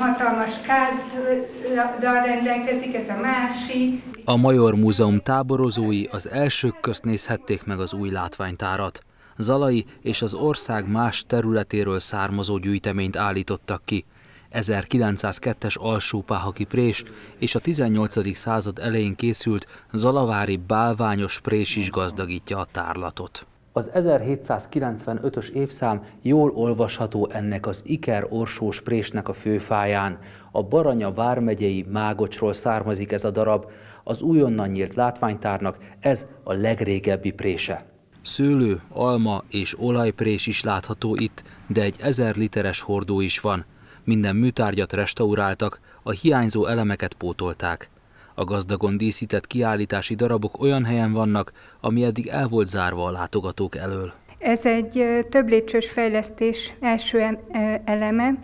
Hatalmas kárdal rendelkezik, ez a másik. A Major Múzeum táborozói az elsők közt nézhették meg az új látványtárat. Zalai és az ország más területéről származó gyűjteményt állítottak ki. 1902-es alsópáhaki prés és a 18. század elején készült zalavári bálványos prés is gazdagítja a tárlatot. Az 1795-ös évszám jól olvasható ennek az Iker Orsós présnek a főfáján. A Baranya vármegyei Mágocsról származik ez a darab. Az újonnan nyílt látványtárnak ez a legrégebbi prése. Szőlő, alma és olajprés is látható itt, de egy ezer literes hordó is van. Minden műtárgyat restauráltak, a hiányzó elemeket pótolták. A gazdagon díszített kiállítási darabok olyan helyen vannak, ami eddig el volt zárva a látogatók elől. Ez egy több lépcsős fejlesztés első eleme,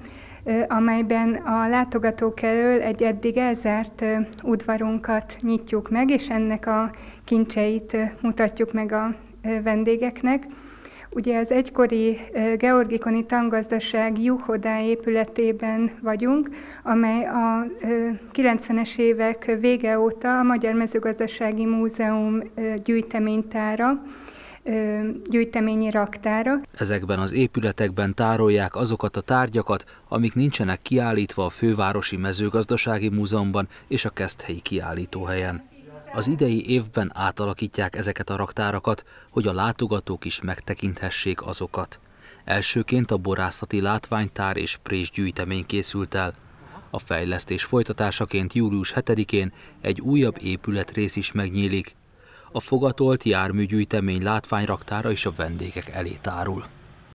amelyben a látogatók elől egy eddig elzárt udvarunkat nyitjuk meg, és ennek a kincseit mutatjuk meg a vendégeknek. Ugye az egykori Georgikoni Tangazdaság Juhodá épületében vagyunk, amely a 90-es évek vége óta a Magyar Mezőgazdasági Múzeum gyűjteménytára, gyűjteményi raktára. Ezekben az épületekben tárolják azokat a tárgyakat, amik nincsenek kiállítva a Fővárosi Mezőgazdasági Múzeumban és a Keszthelyi kiállítóhelyen. Az idei évben átalakítják ezeket a raktárakat, hogy a látogatók is megtekinthessék azokat. Elsőként a borászati látványtár és prés gyűjtemény készült el. A fejlesztés folytatásaként július 7-én egy újabb épületrész is megnyílik. A fogatolt járműgyűjtemény látványraktára is a vendégek elé tárul.